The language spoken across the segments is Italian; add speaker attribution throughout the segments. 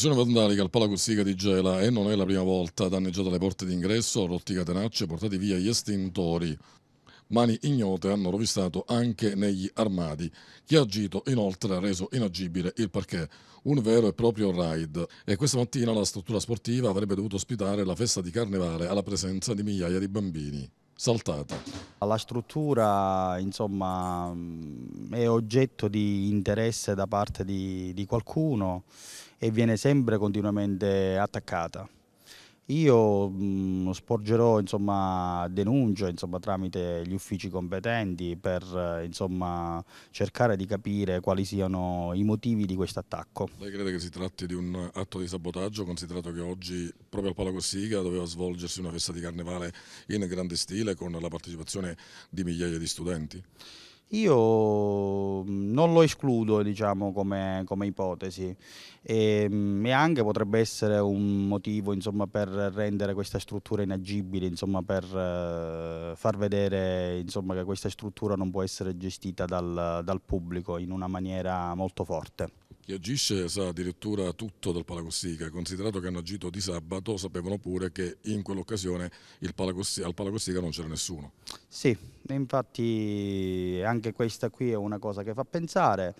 Speaker 1: Un'escursione vandalica al Palacossiga di Gela e non è la prima volta danneggiata le porte d'ingresso, rotti catenacce, portati via gli estintori. Mani ignote hanno rovistato anche negli armadi. Chi ha agito inoltre ha reso inagibile il parquet, un vero e proprio raid. E questa mattina la struttura sportiva avrebbe dovuto ospitare la festa di carnevale alla presenza di migliaia di
Speaker 2: bambini. Saltata. La struttura insomma, mm, è oggetto di interesse da parte di, di qualcuno e viene sempre continuamente attaccata. Io mh, sporgerò insomma, denunce insomma, tramite gli uffici competenti per insomma, cercare di capire quali siano i motivi di questo attacco. Lei crede che si tratti di un atto di
Speaker 1: sabotaggio considerato che oggi proprio al Palago Siga doveva svolgersi una festa di carnevale in grande stile con la partecipazione di migliaia di studenti?
Speaker 2: Io mm, non lo escludo diciamo, come, come ipotesi e, ehm, e, anche potrebbe essere un motivo insomma, per rendere questa struttura inagibile, insomma, per eh, far vedere insomma, che questa struttura non può essere gestita dal, dal pubblico in una maniera molto forte. Chi agisce sa addirittura tutto del Palacostica,
Speaker 1: considerato che hanno agito di sabato, sapevano pure che in quell'occasione al
Speaker 2: Palacostica non c'era nessuno. Sì, infatti anche questa qui è una cosa che fa pensare.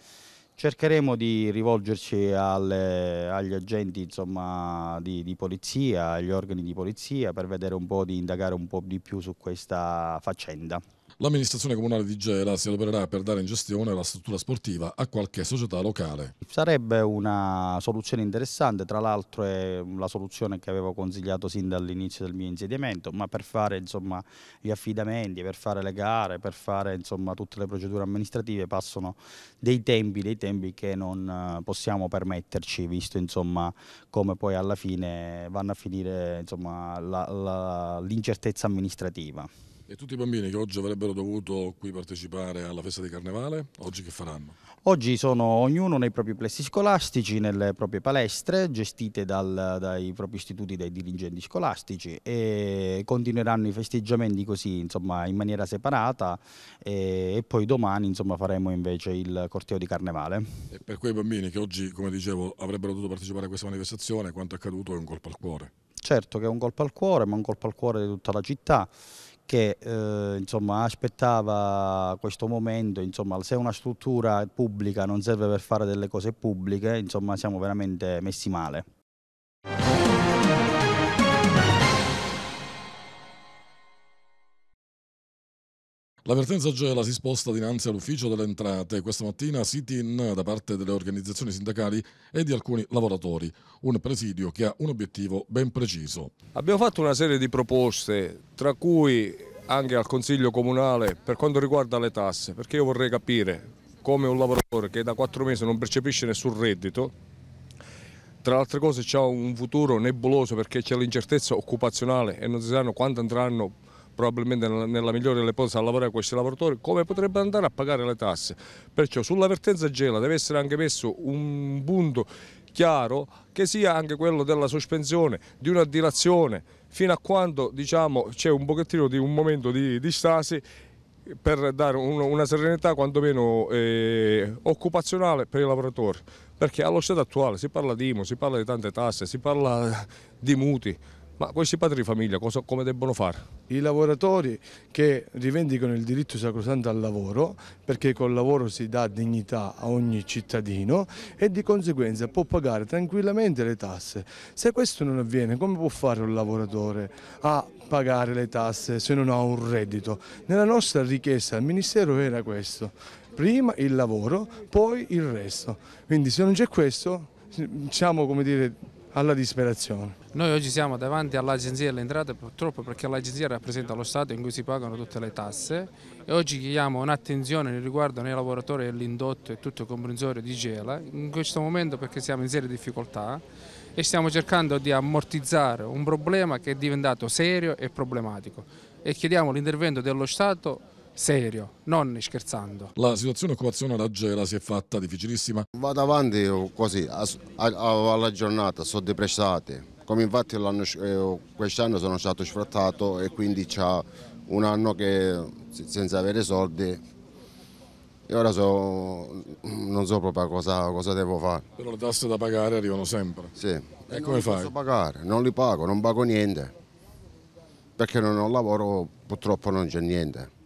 Speaker 2: Cercheremo di rivolgerci alle, agli agenti insomma, di, di, polizia, agli organi di polizia per vedere un po', di indagare un po' di più su questa faccenda. L'amministrazione comunale di Gela si adopererà per dare in gestione la
Speaker 1: struttura sportiva a qualche società locale.
Speaker 2: Sarebbe una soluzione interessante, tra l'altro è la soluzione che avevo consigliato sin dall'inizio del mio insediamento, ma per fare insomma, gli affidamenti, per fare le gare, per fare insomma, tutte le procedure amministrative passano dei tempi, dei tempi che non eh, possiamo permetterci, visto insomma, come poi alla fine vanno a finire l'incertezza amministrativa.
Speaker 1: E tutti i bambini che oggi avrebbero dovuto qui partecipare alla festa di carnevale, oggi che faranno?
Speaker 2: Oggi sono ognuno nei propri plessi scolastici, nelle proprie palestre gestite dal, dai propri istituti, dai dirigenti scolastici e continueranno i festeggiamenti così insomma, in maniera separata e, e poi domani insomma, faremo invece il corteo di carnevale.
Speaker 1: E per quei bambini che oggi come dicevo avrebbero dovuto partecipare a questa manifestazione quanto è accaduto è un colpo al cuore.
Speaker 2: Certo che è un colpo al cuore ma un colpo al cuore di tutta la città che eh, insomma, aspettava questo momento, insomma, se una struttura pubblica non serve per fare delle cose pubbliche, insomma, siamo veramente messi male.
Speaker 1: L'avvertenza Gela si sposta dinanzi all'ufficio delle entrate. Questa mattina sit-in da parte delle organizzazioni sindacali e di alcuni lavoratori. Un presidio che ha un obiettivo ben preciso.
Speaker 3: Abbiamo fatto una serie di proposte, tra cui anche al Consiglio Comunale per quanto riguarda le tasse, perché io vorrei capire come un lavoratore che da quattro mesi non percepisce nessun reddito, tra le altre cose c'è un futuro nebuloso perché c'è l'incertezza occupazionale e non si sanno quando andranno probabilmente nella migliore delle cose a lavorare questi lavoratori, come potrebbero andare a pagare le tasse. Perciò sull'avvertenza gela deve essere anche messo un punto chiaro che sia anche quello della sospensione, di una dilazione, fino a quando diciamo, c'è un pochettino di un momento di, di stasi per dare un, una serenità quantomeno eh, occupazionale per i lavoratori, perché allo stato attuale si parla di IMO, si parla di tante tasse,
Speaker 4: si parla di mutui. Ma questi padri di famiglia cosa, come debbono fare? I lavoratori che rivendicano il diritto sacrosanto al lavoro, perché col lavoro si dà dignità a ogni cittadino e di conseguenza può pagare tranquillamente le tasse. Se questo non avviene, come può fare un lavoratore a pagare le tasse se non ha un reddito? Nella nostra richiesta al Ministero era questo, prima il lavoro, poi il resto. Quindi se non c'è questo, siamo come dire alla disperazione.
Speaker 3: Noi oggi siamo davanti all'Agenzia delle Entrate purtroppo perché l'Agenzia rappresenta lo Stato in cui si pagano tutte le tasse e oggi chiediamo un'attenzione riguardo ai lavoratori dell'indotto e tutto il comprensorio di Gela in questo momento perché siamo in serie difficoltà e stiamo cercando di ammortizzare un problema che è diventato serio e problematico e chiediamo l'intervento dello Stato serio, non scherzando.
Speaker 1: La situazione occupazionale a Gela si è fatta difficilissima.
Speaker 5: Vado avanti così, alla giornata, sono depressate. Come infatti eh, quest'anno sono stato sfrattato e quindi c'è un anno che senza avere soldi e ora so, non so proprio cosa, cosa, devo fare.
Speaker 1: Però le tasse da pagare arrivano sempre. Sì. E, e come fai? Non posso
Speaker 5: pagare, non li pago, non pago niente. Perché non ho lavoro purtroppo non c'è niente.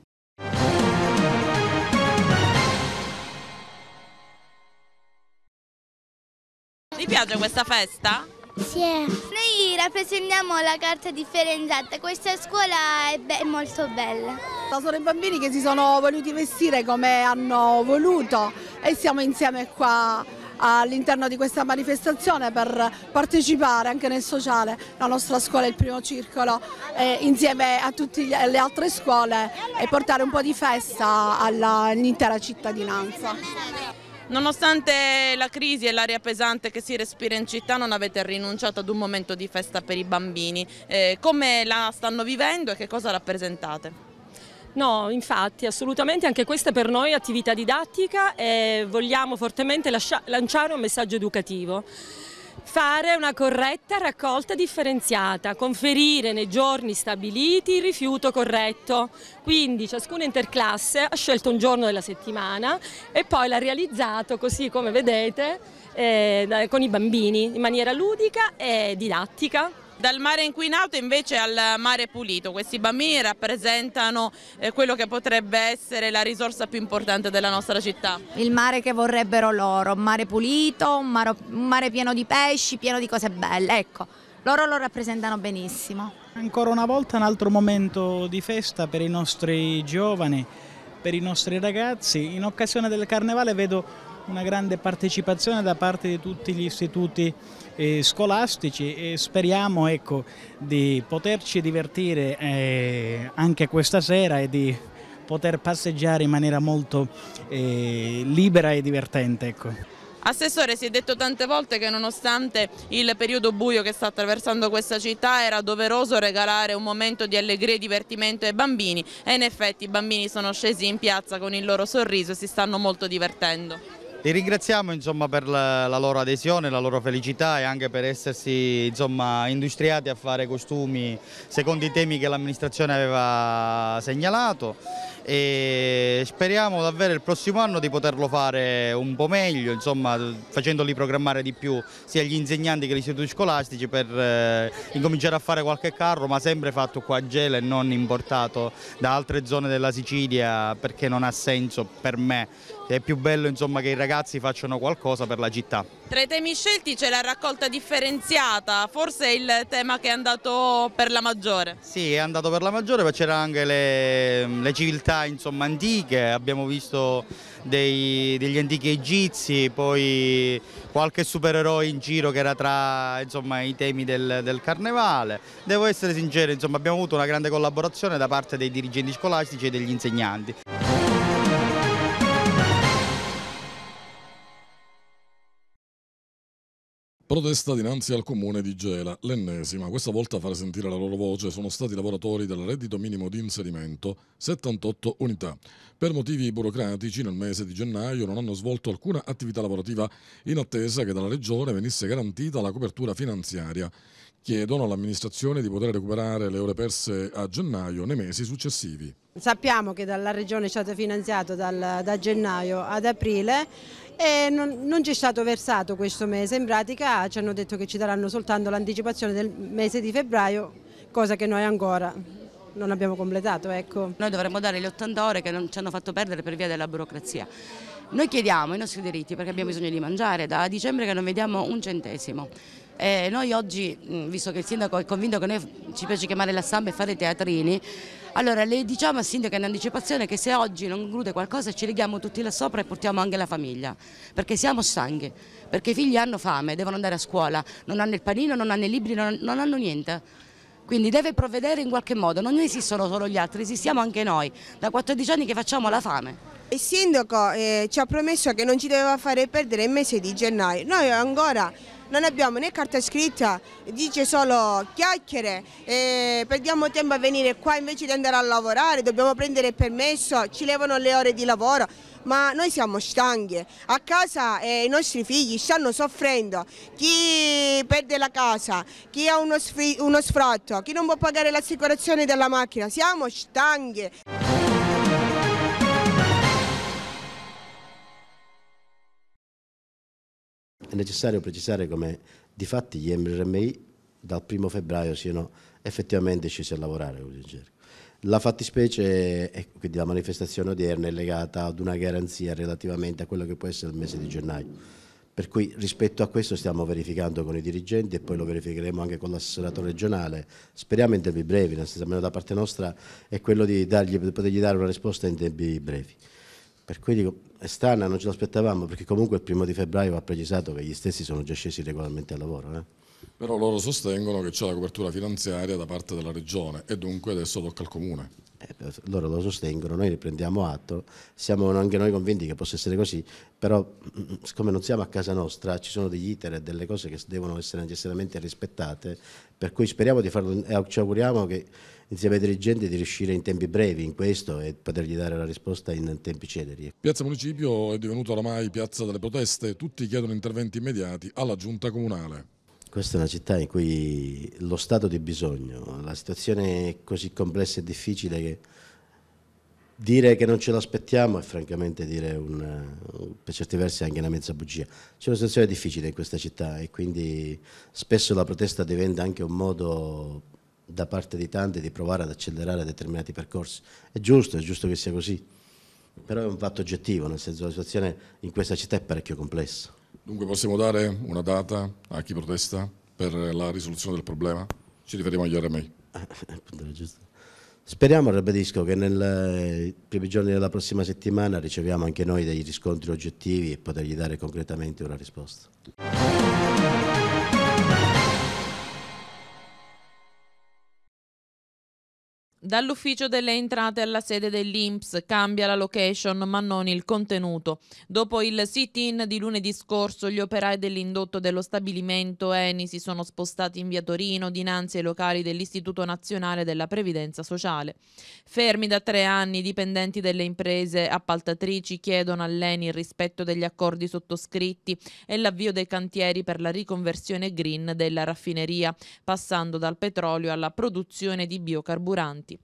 Speaker 6: piace questa festa?
Speaker 7: Sì. Eh. Noi rappresentiamo la carta differenziata, questa scuola è, be è molto bella. Sono i bambini che si sono voluti vestire come hanno voluto e siamo insieme qua all'interno di questa manifestazione per partecipare anche nel sociale. La nostra scuola è il primo circolo eh, insieme a tutte le altre scuole e portare un po' di festa all'intera cittadinanza.
Speaker 6: Nonostante la crisi e l'aria pesante che si respira in città non avete rinunciato ad un momento di festa per i bambini. Eh, come la stanno vivendo e che cosa rappresentate?
Speaker 7: No, infatti, assolutamente, anche questa per noi è attività didattica e vogliamo fortemente lanciare un messaggio educativo fare una corretta raccolta differenziata, conferire nei giorni stabiliti il rifiuto corretto. Quindi ciascuna interclasse ha scelto un giorno della settimana e poi l'ha realizzato così come vedete eh, con i bambini in maniera ludica e didattica
Speaker 6: dal mare inquinato invece al mare
Speaker 7: pulito. Questi bambini
Speaker 6: rappresentano eh, quello che potrebbe essere la risorsa più importante della nostra città. Il
Speaker 7: mare che vorrebbero loro, un mare pulito, un mare, un mare pieno di pesci, pieno di cose belle, ecco. Loro lo rappresentano benissimo.
Speaker 2: Ancora una volta un altro momento di festa per i nostri giovani, per i nostri ragazzi. In occasione del carnevale vedo una grande partecipazione da parte di tutti gli istituti eh, scolastici e speriamo ecco, di poterci divertire eh, anche questa sera e di poter passeggiare in maniera molto eh, libera e divertente. Ecco.
Speaker 6: Assessore, si è detto tante volte che nonostante il periodo buio che sta attraversando questa città era doveroso regalare un momento di allegria e divertimento ai bambini e in effetti i bambini sono scesi in piazza con il loro sorriso e si stanno molto divertendo.
Speaker 2: Li ringraziamo insomma, per la, la, loro adesione, la loro felicità e anche per essersi insomma, industriati a fare costumi secondo i temi che l'amministrazione aveva segnalato e speriamo davvero il prossimo anno di poterlo fare un po' meglio, insomma, facendoli programmare di più sia gli insegnanti che gli istituti scolastici per eh, incominciare a fare qualche carro ma sempre fatto qua a Gela e non importato da altre zone della Sicilia perché non ha senso per me è più bello insomma, che i ragazzi facciano qualcosa per la città.
Speaker 6: Tra i temi scelti c'è la raccolta differenziata, forse è il tema che è andato per la maggiore.
Speaker 2: Sì, è andato per la maggiore, ma c'erano anche le, le civiltà insomma, antiche, abbiamo visto dei, degli antichi egizi, poi qualche supereroe in giro che era tra insomma, i temi del, del, carnevale. Devo essere sincero, abbiamo avuto una grande collaborazione da parte dei dirigenti scolastici e degli insegnanti. Protesta dinanzi al
Speaker 1: comune di Gela, l'ennesima. Questa volta a far sentire la loro voce sono stati i lavoratori del reddito minimo di inserimento, 78 unità. Per motivi burocratici nel mese di gennaio non hanno svolto alcuna attività lavorativa in attesa che dalla Regione venisse garantita la copertura finanziaria chiedono all'amministrazione di poter recuperare le ore perse a gennaio nei mesi successivi.
Speaker 7: Sappiamo che dalla Regione è stato finanziato dal, da gennaio ad aprile e non, non ci è stato versato questo mese, in pratica ci hanno detto che ci daranno soltanto l'anticipazione del mese di febbraio, cosa che noi ancora non abbiamo completato. Ecco. Noi dovremmo dare le 80 ore che non ci hanno fatto perdere per via della burocrazia. Noi chiediamo i nostri diritti perché abbiamo bisogno di mangiare, da dicembre che non vediamo un centesimo. E noi oggi, mm, visto che il sindaco è convinto che noi ci piace chiamare la stampa e fare teatrini, allora le diciamo al sindaco in anticipazione che se oggi non include qualcosa ci leghiamo tutti là sopra e portiamo anche la famiglia, perché siamo stanchi, perché i figli hanno fame, devono andare a scuola, non hanno il panino, non hanno i libri, non hanno niente quindi deve provvedere in qualche modo, non esistono solo gli altri, esistiamo anche noi, da 14 anni che facciamo la fame. Il sindaco eh, ci ha promesso che non ci doveva fare perdere il mese di gennaio, noi ancora non abbiamo né carta scritta, dice solo chiacchiere, e perdiamo tempo a venire qua invece di andare a lavorare, dobbiamo prendere il permesso, ci levano le ore di lavoro ma noi siamo stanchi, a casa eh, i nostri figli stanno soffrendo, chi perde la casa, chi ha uno, uno sfratto, chi non può pagare l'assicurazione della macchina, siamo stanchi.
Speaker 8: è necessario precisare come di fatti gli MRMI dal 1 febbraio siano effettivamente scesi a lavorare. La fattispecie, e quindi la manifestazione odierna, è legata ad una garanzia relativamente a quello che può essere il mese di gennaio. Per cui rispetto a questo stiamo verificando con i dirigenti e poi lo verificheremo anche con l'assessorato regionale. Speriamo in tempi brevi, nel senso almeno da parte nostra è quello di, dargli, di potergli dare una risposta in tempi brevi. Per cui dico, è strana, non ce l'aspettavamo, perché comunque il primo di febbraio ha precisato che gli stessi sono già scesi regolarmente al lavoro. Eh?
Speaker 1: Però loro sostengono che c'è la copertura finanziaria da parte della Regione e dunque adesso tocca al Comune.
Speaker 8: Eh, loro lo sostengono, noi ne prendiamo atto, siamo anche noi convinti che possa essere così, però mm, mm, siccome non siamo a casa nostra ci sono degli iter e delle cose che devono essere necessariamente rispettate, per cui speriamo di farlo e ci auguriamo che insieme ai dirigenti di riuscire in tempi brevi in questo e potergli dare la risposta in tempi celeri.
Speaker 1: Piazza Municipio è divenuta oramai piazza delle proteste, tutti chiedono interventi immediati alla giunta comunale.
Speaker 8: Questa è una città in cui lo stato di bisogno, la situazione è così complessa e difficile che dire che non ce l'aspettiamo è francamente dire una, per certi versi anche una mezza bugia. C'è una situazione difficile in questa città e quindi spesso la protesta diventa anche un modo da parte di tanti di provare ad accelerare determinati percorsi. È giusto, è giusto che sia così, però è un fatto oggettivo, nel senso che la situazione in questa città è parecchio complessa. Dunque possiamo dare una data a chi protesta per la risoluzione del problema? Ci riferiamo agli RMI. Speriamo, ribadisco, che nei eh, primi giorni della prossima settimana riceviamo anche noi degli riscontri oggettivi e potergli dare concretamente una risposta.
Speaker 6: Dall'ufficio delle entrate alla sede dell'Inps cambia la location ma non il contenuto. Dopo il sit-in di lunedì scorso gli operai dell'indotto dello stabilimento Eni si sono spostati in via Torino dinanzi ai locali dell'Istituto Nazionale della Previdenza Sociale. Fermi da tre anni i dipendenti delle imprese appaltatrici chiedono all'Eni il rispetto degli accordi sottoscritti e l'avvio dei cantieri per la riconversione green della raffineria, passando dal petrolio alla produzione di biocarburanti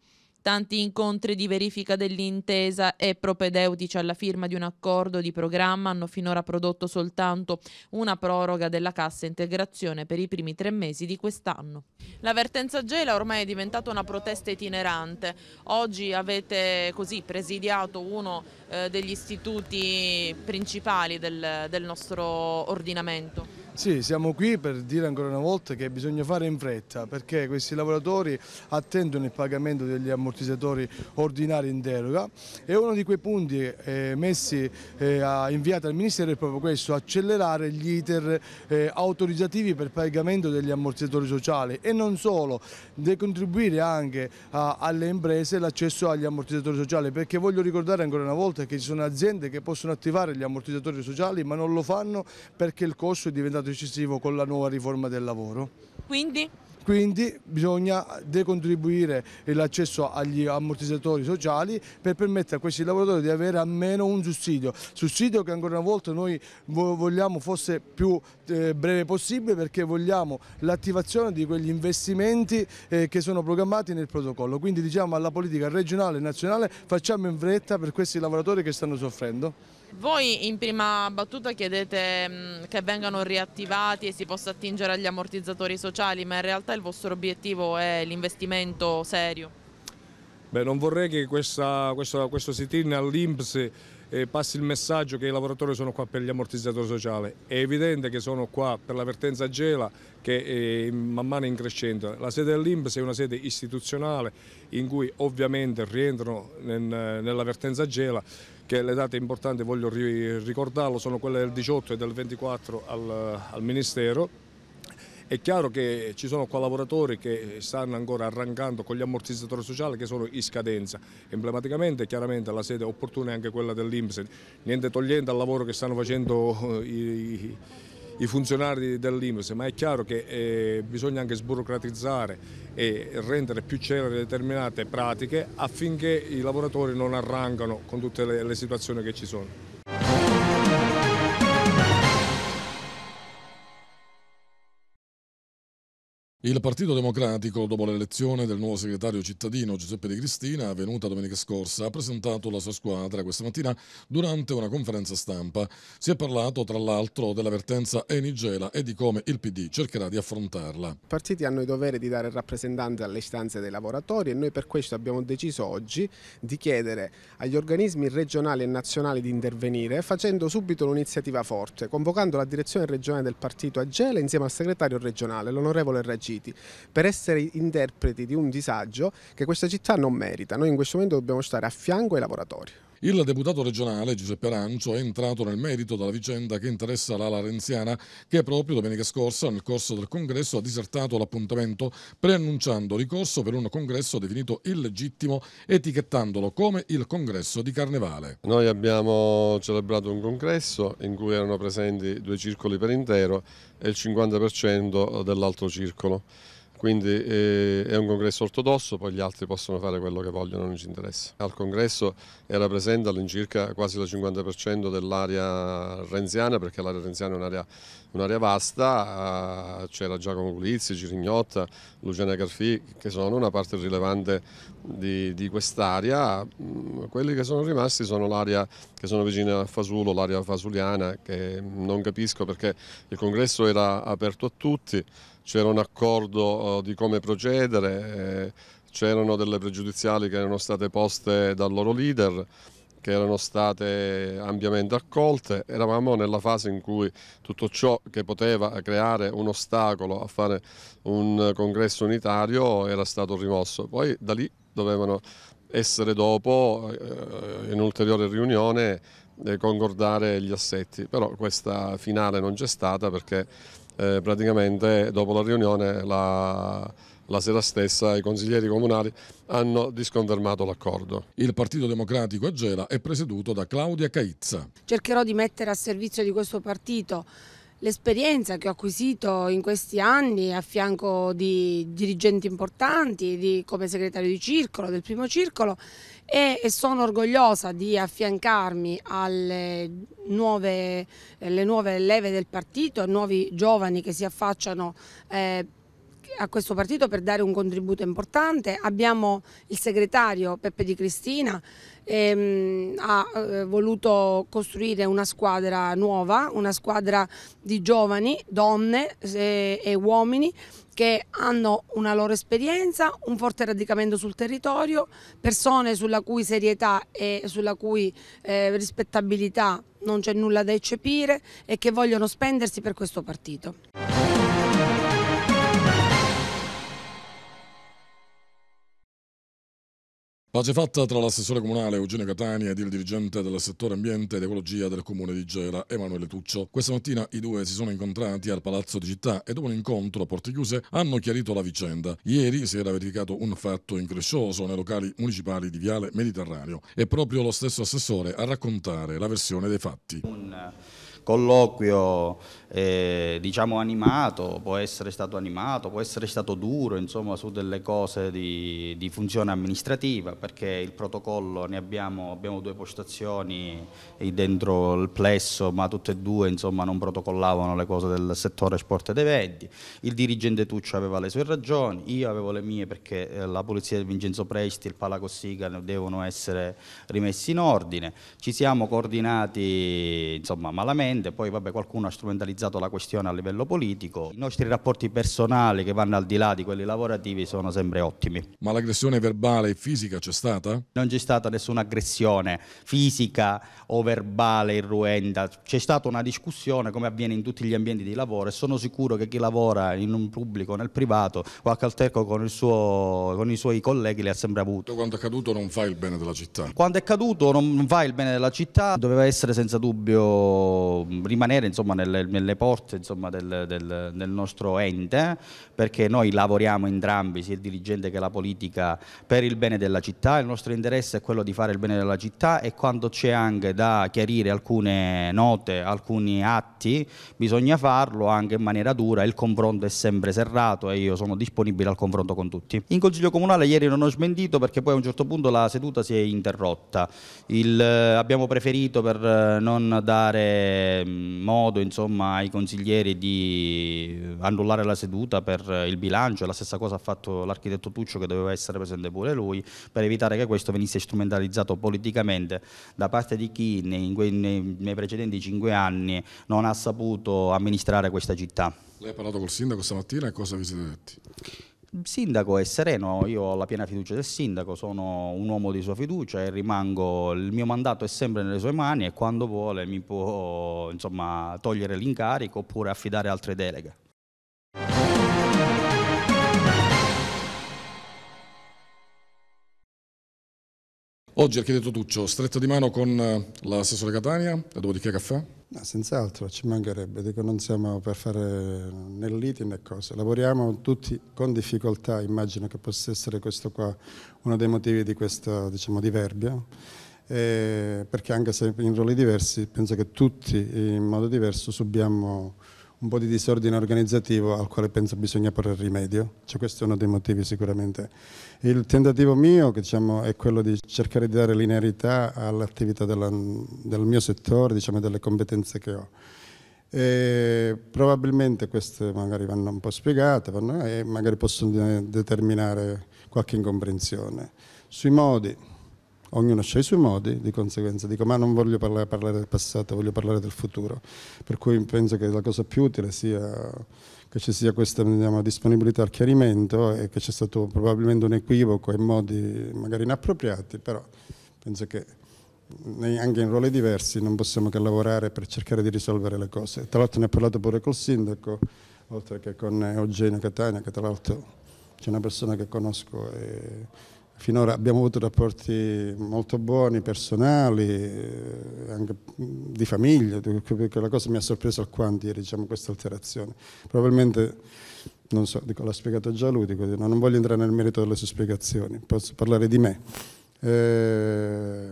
Speaker 6: importanti incontri di verifica dell'intesa e propedeutici alla firma di un accordo di programma hanno finora prodotto soltanto una proroga della cassa integrazione per i primi tre mesi di quest'anno. L'avvertenza Gela ormai è diventata una protesta itinerante. Oggi avete così presidiato uno eh, degli istituti principali del, del nostro ordinamento.
Speaker 4: Sì, siamo qui per dire ancora una volta che bisogna fare in fretta perché questi lavoratori attendono il pagamento degli ammortizzatori ordinari in deroga e uno di quei punti eh, messi eh, a, inviato al Ministero è proprio questo, accelerare gli iter eh, autorizzativi per il pagamento degli ammortizzatori sociali e non solo, decontribuire anche a, alle imprese l'accesso agli ammortizzatori sociali perché voglio ricordare ancora una volta che ci sono aziende che possono attivare gli ammortizzatori sociali ma non lo fanno perché il costo è diventato decisivo con la nuova riforma del lavoro. Quindi? Quindi bisogna decontribuire l'accesso agli ammortizzatori sociali per permettere a questi lavoratori di avere almeno un sussidio, sussidio che ancora una volta noi vogliamo fosse più eh, breve possibile perché vogliamo l'attivazione di quegli investimenti eh, che sono programmati nel protocollo, quindi diciamo alla politica regionale e nazionale facciamo in fretta per questi lavoratori che stanno soffrendo.
Speaker 6: Voi in prima battuta chiedete mm, che vengano riattivati e si possa attingere agli ammortizzatori sociali, ma in realtà il vostro obiettivo è l'investimento serio.
Speaker 3: Beh, non vorrei che questa, questa, questo sit-in all'Inps eh, passi il messaggio che i lavoratori sono qua per gli ammortizzatori sociali. È evidente che sono qua per l'avvertenza Gela che è eh, man mano in crescendo. La sede dell'Inps è una sede istituzionale in cui ovviamente rientrano nell'avvertenza Gela che le date importanti voglio ricordarlo sono quelle del 18 e del 24 al, al Ministero. È chiaro che ci sono qua lavoratori che stanno ancora arrancando con gli ammortizzatori sociali che sono in scadenza. Emblematicamente chiaramente la sede opportuna è anche quella dell'Imsen, niente togliente al lavoro che stanno facendo eh, i, i funzionari dell'IMS, ma è chiaro che eh, bisogna anche sburocratizzare e rendere più celere determinate pratiche affinché i lavoratori non arrancano con tutte le, le situazioni che ci sono.
Speaker 1: Il Partito Democratico, dopo l'elezione del nuovo segretario cittadino Giuseppe Di Cristina, avvenuta domenica scorsa, ha presentato la sua squadra questa mattina durante una conferenza stampa. Si è parlato, tra l'altro, dell'avvertenza Enigela e di come il PD cercherà di affrontarla.
Speaker 8: I partiti hanno il dovere di dare rappresentanza alle istanze dei lavoratori e noi per questo abbiamo deciso oggi di chiedere agli organismi regionali e nazionali di intervenire facendo subito un'iniziativa forte, convocando la direzione regionale del partito a Gela insieme al segretario regionale, l'onorevole Reggio risarciti per essere interpreti di un disagio che questa città non merita. Noi in questo momento dobbiamo stare a fianco ai lavoratori.
Speaker 1: Il deputato regionale Giuseppe Arancio è entrato nel merito della vicenda che interessa l'ala renziana che proprio domenica scorsa nel corso del congresso ha disertato l'appuntamento preannunciando ricorso per un congresso definito illegittimo etichettandolo come il congresso di Carnevale.
Speaker 9: Noi abbiamo celebrato un congresso in cui erano presenti due circoli per intero e il 50% dell'altro circolo quindi eh, è un congresso ortodosso, poi gli altri possono fare quello che vogliono, non ci interessa. Al congresso era presente all'incirca quasi il 50% dell'area renziana, perché l'area renziana è un'area, un vasta, ah, c'era Giacomo Pulizzi, Girignotta, Luciana Carfì, che sono una parte rilevante di, di quest'area. Mm, quelli che sono rimasti sono l'area che sono vicina a Fasulo, l'area fasuliana, che non capisco perché il congresso era aperto a tutti, c'era un accordo eh, di come procedere, eh, c'erano delle pregiudiziali che erano state poste dal loro leader che erano state ampiamente accolte, eravamo nella fase in cui tutto ciò che poteva creare un ostacolo a fare un congresso unitario era stato rimosso, poi da lì dovevano essere dopo eh, in ulteriore riunione concordare gli assetti, però questa finale non c'è stata perché eh, praticamente dopo la riunione la, la sera stessa i consiglieri comunali hanno disconfermato
Speaker 1: l'accordo. Il Partito Democratico a Gela è presieduto da Claudia Caizza.
Speaker 7: Cercherò di mettere a servizio di questo partito l'esperienza che ho acquisito in questi anni a fianco di dirigenti importanti, di, come segretario di circolo, del primo circolo e, e sono orgogliosa di affiancarmi alle nuove, eh, nuove leve del partito, ai nuovi giovani che si affacciano eh, a questo partito per dare un contributo importante. Abbiamo il segretario Peppe Di Cristina, ehm, ha eh, voluto costruire una squadra nuova, una squadra di giovani, donne eh, e uomini che hanno una loro esperienza, un forte radicamento sul territorio, persone sulla cui serietà e sulla cui eh, rispettabilità non c'è nulla da eccepire e che vogliono spendersi per questo partito.
Speaker 1: Pace fatta tra l'assessore comunale Eugenio Catania ed il dirigente del settore ambiente ed ecologia del comune di Gela, Emanuele Tuccio. Questa mattina i due si sono incontrati al Palazzo di Città e dopo un incontro a porte chiuse hanno chiarito la vicenda. Ieri si era verificato un fatto increscioso nei locali municipali di
Speaker 2: Viale Mediterraneo È proprio lo stesso assessore a raccontare la versione dei fatti. Un eh, colloquio eh, diciamo animato, può essere stato animato, può essere stato duro, insomma su delle cose di, di funzione amministrativa perché il protocollo ne abbiamo, abbiamo, due postazioni dentro il plesso ma tutte e due insomma non protocollavano le cose del settore sport ed eventi, il dirigente Tuccio aveva le sue ragioni, io avevo le mie perché eh, la polizia di Vincenzo Presti e il Palacossiga devono essere rimessi in ordine, ci siamo coordinati insomma malamente politicamente, poi vabbè, qualcuno ha strumentalizzato la questione a livello politico. I nostri rapporti personali che vanno al di là di quelli lavorativi sono sempre ottimi. Ma l'aggressione verbale e fisica c'è stata? Non c'è stata nessuna aggressione fisica o verbale irruenda. c'è stata una discussione come avviene in tutti gli ambienti di lavoro e sono sicuro che chi lavora in un pubblico o nel privato qualche alterco con, suo, con i suoi colleghi le ha sempre avuto. Quando è accaduto non fa il bene della città? Quando è accaduto non fa il bene della città, doveva essere senza dubbio rimanere insomma, nelle, nelle, porte insomma, del, del, del, nostro ente, perché noi lavoriamo entrambi, sia il dirigente che la politica, per il bene della città, il nostro interesse è quello di fare il bene della città e quando c'è anche da chiarire alcune note, alcuni atti, bisogna farlo anche in maniera dura, il confronto è sempre serrato e io sono disponibile al confronto con tutti. In Consiglio Comunale ieri non ho smentito perché poi a un certo punto la seduta si è interrotta, il, abbiamo preferito per eh, non dare Ehm, modo insomma, ai consiglieri di annullare la seduta per il bilancio, la stessa cosa ha fatto l'architetto Tuccio che doveva essere presente pure lui, per evitare che questo venisse strumentalizzato politicamente da parte di chi nei, nei, nei precedenti cinque anni non ha saputo amministrare questa città. Lei ha parlato col sindaco stamattina e cosa vi siete detti? sindaco è sereno, io ho la piena fiducia del sindaco, sono un uomo di sua fiducia e rimango, il mio mandato è sempre nelle sue mani e quando vuole mi può insomma, togliere l'incarico oppure affidare altre deleghe.
Speaker 1: Oggi architetto Tuccio, stretta di mano con eh, l'assessore Catania e dopodiché caffè?
Speaker 5: No, senz'altro, ci mancherebbe, dico non siamo per fare né liti né cose, lavoriamo tutti con difficoltà, immagino che possa essere questo qua uno dei motivi di questa diciamo, diverbia, eh, perché anche se in ruoli diversi penso che tutti in modo diverso subiamo un po' di disordine organizzativo al quale penso bisogna porre rimedio, cioè, questo è uno dei motivi sicuramente. Il tentativo mio diciamo, è quello di cercare di dare linearità all'attività del mio settore, diciamo, delle competenze che ho. E probabilmente queste magari vanno un po' spiegate vanno, e magari possono determinare qualche incomprensione. Sui modi, ognuno ha i suoi modi, di conseguenza dico ma non voglio parlare, parlare, del passato, voglio parlare del futuro, per cui penso che la cosa più utile sia che ci sia questa diciamo, disponibilità al chiarimento e che c'è stato probabilmente un equivoco in modi magari inappropriati, però penso che anche in ruoli diversi non possiamo che lavorare per cercare di risolvere le cose. Tra l'altro ne ho parlato pure col sindaco, oltre che con Eugenio Catania, che tra l'altro c'è una persona che conosco. E Finora abbiamo avuto rapporti molto buoni, personali, eh, anche di famiglia, perché la cosa mi ha sorpreso alquanto ieri, diciamo, questa alterazione. Probabilmente, non so, dico, l'ha spiegato già lui, dico, non voglio entrare nel merito delle sue spiegazioni, posso parlare di me. Eh,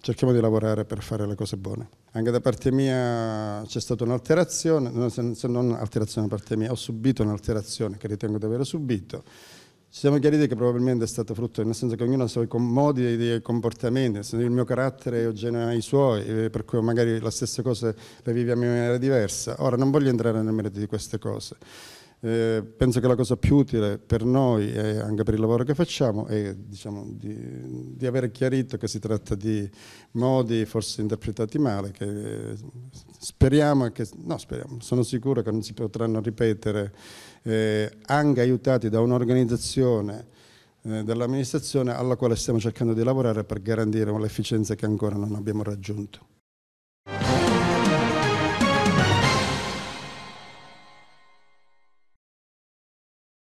Speaker 5: cerchiamo di lavorare per fare le cose buone. Anche da parte mia c'è stata un'alterazione, se non alterazione da parte mia, ho subito un'alterazione che ritengo di aver subito ci siamo chiariti che probabilmente è stato frutto, nel senso che ognuno ha i suoi modi e comportamenti, nel senso che il mio carattere Eugenio ha i suoi, per cui magari la stessa cosa le viviamo in maniera diversa. Ora non voglio entrare nel merito di queste cose. Eh, penso che la cosa più utile per noi e anche per il lavoro che facciamo è diciamo, di, di aver chiarito che si tratta di modi forse interpretati male, che eh, speriamo, che, no, speriamo sono sicuro che non si potranno ripetere eh, anche aiutati da un'organizzazione eh, dell'amministrazione alla quale stiamo cercando di lavorare per garantire l'efficienza che ancora non abbiamo raggiunto.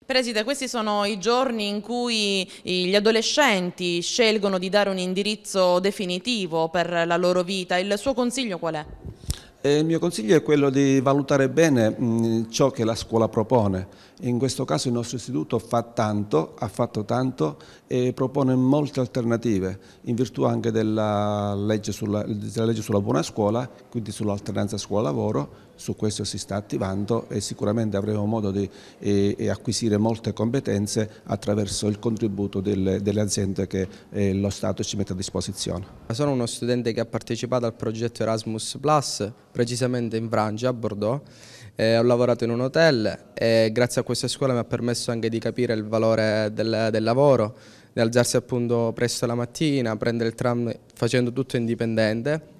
Speaker 6: Preside, questi sono i giorni in cui gli adolescenti scelgono di dare un indirizzo definitivo per la loro vita. Il suo consiglio qual è?
Speaker 5: E eh, il mio consiglio è quello di valutare bene mh, mm, ciò che la scuola propone, in questo caso il nostro istituto fa tanto, ha fatto tanto e propone molte alternative in virtù anche della legge sulla, della legge sulla buona scuola, quindi sull'alternanza scuola-lavoro, su questo si sta attivando e sicuramente avremo modo di eh, acquisire molte competenze attraverso il contributo delle, delle aziende che eh, lo Stato ci mette a disposizione.
Speaker 2: Sono uno studente che ha partecipato al progetto Erasmus Plus, precisamente in Francia, a Bordeaux, eh, ho lavorato in un hotel e grazie a questa scuola mi ha permesso anche di capire il valore del, del lavoro, di alzarsi appunto presto la mattina, prendere il tram facendo tutto indipendente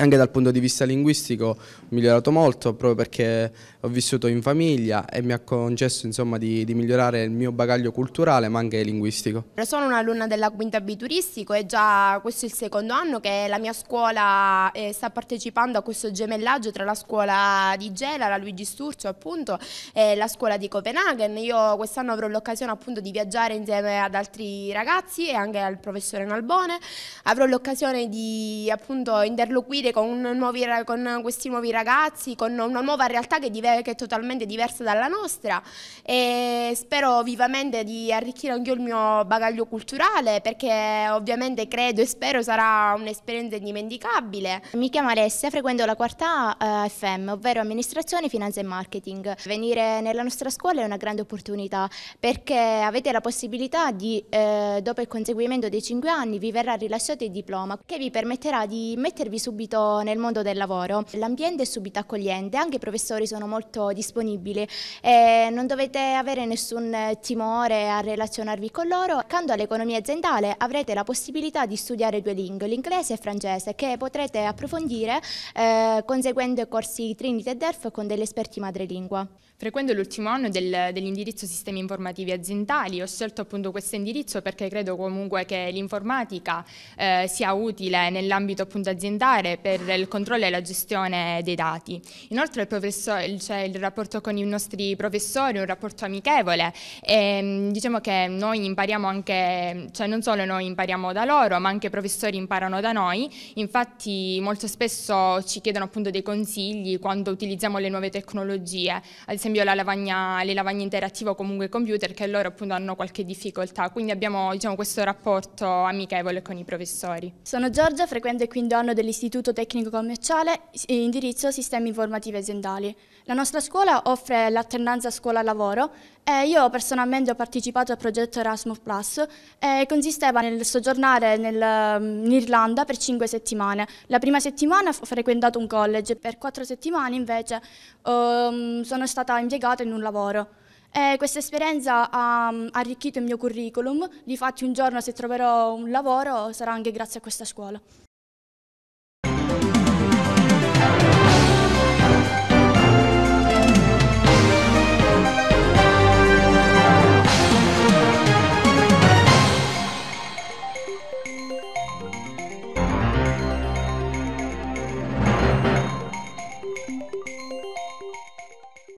Speaker 2: anche dal punto di vista linguistico ho migliorato molto proprio perché ho vissuto in famiglia e mi ha concesso insomma, di, di, migliorare il mio bagaglio culturale ma anche linguistico.
Speaker 6: Sono un'alunna della quinta B turistico e già questo è il secondo anno che la mia scuola eh, sta partecipando a questo gemellaggio tra la scuola di Gela, la Luigi Sturcio appunto e la scuola di Copenaghen. Io quest'anno avrò l'occasione appunto di viaggiare insieme ad altri ragazzi e anche al professore Nalbone. Avrò l'occasione di appunto interloquire uscire con, nuovi, con, questi nuovi ragazzi, con una nuova realtà che, che, è totalmente diversa dalla nostra e spero vivamente di arricchire anche io il mio bagaglio culturale perché ovviamente credo e spero sarà un'esperienza indimenticabile. Mi chiamo Alessia, frequento la quarta eh, FM, ovvero amministrazione, finanza e marketing. Venire nella nostra scuola è una grande opportunità perché avete la possibilità di, eh, dopo il conseguimento dei 5 anni, vi verrà rilasciato il diploma che vi permetterà di mettervi subito subito nel mondo del lavoro. L'ambiente è subito accogliente, anche i professori sono molto disponibili e non dovete avere nessun eh, timore a relazionarvi con loro. Accanto all'economia aziendale avrete la possibilità di studiare due lingue, l'inglese e il francese, che potrete approfondire eh, conseguendo corsi Trinity e DERF con degli esperti madrelingua. Frequento l'ultimo anno del, dell'indirizzo sistemi informativi aziendali, ho scelto appunto questo indirizzo perché credo comunque che l'informatica eh, sia utile nell'ambito appunto aziendale per il controllo e la gestione dei dati. Inoltre il, il, cioè, il rapporto con i nostri professori, un rapporto amichevole e mm, diciamo che noi impariamo anche, cioè non solo noi impariamo da loro ma anche i professori imparano da noi, infatti molto spesso ci chiedono appunto dei consigli quando utilizziamo le nuove tecnologie, ad esempio esempio la lavagna, le lavagne interattive o comunque i computer che loro appunto hanno qualche difficoltà, quindi abbiamo diciamo, questo rapporto amichevole con i professori. Sono Giorgia, frequente e quinto anno dell'Istituto Tecnico Commerciale, e eh, indirizzo Sistemi Informativi Aziendali. La nostra scuola offre l'alternanza scuola-lavoro eh, io personalmente ho partecipato al progetto Erasmus Plus eh, e eh, consisteva nel soggiornare nel, mm, in Irlanda per cinque settimane. La prima settimana ho frequentato un college, per quattro settimane invece um, sono stata impiegata in un lavoro. Eh, questa esperienza ha mm, arricchito il mio curriculum, difatti un giorno se troverò un lavoro sarà anche grazie a questa scuola.